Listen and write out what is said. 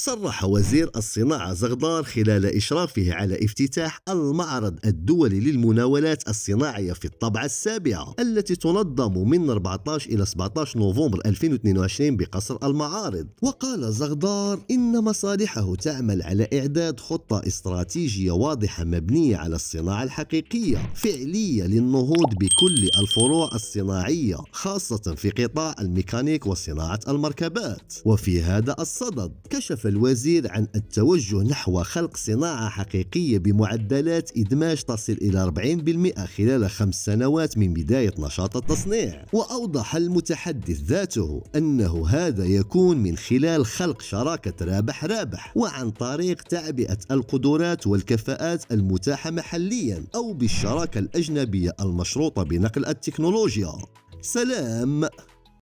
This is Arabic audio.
صرح وزير الصناعة زغدار خلال إشرافه على افتتاح المعرض الدولي للمناولات الصناعية في الطبعة السابعة التي تنظم من 14 إلى 17 نوفمبر 2022 بقصر المعارض وقال زغدار إن مصالحه تعمل على إعداد خطة استراتيجية واضحة مبنية على الصناعة الحقيقية فعلية للنهوض بكل الفروع الصناعية خاصة في قطاع الميكانيك وصناعة المركبات وفي هذا الصدد كشف الوزير عن التوجه نحو خلق صناعة حقيقية بمعدلات إدماج تصل إلى 40% خلال خمس سنوات من بداية نشاط التصنيع وأوضح المتحدث ذاته أنه هذا يكون من خلال خلق شراكة رابح رابح وعن طريق تعبئة القدرات والكفاءات المتاحة محليا أو بالشراكة الأجنبية المشروطة بنقل التكنولوجيا سلام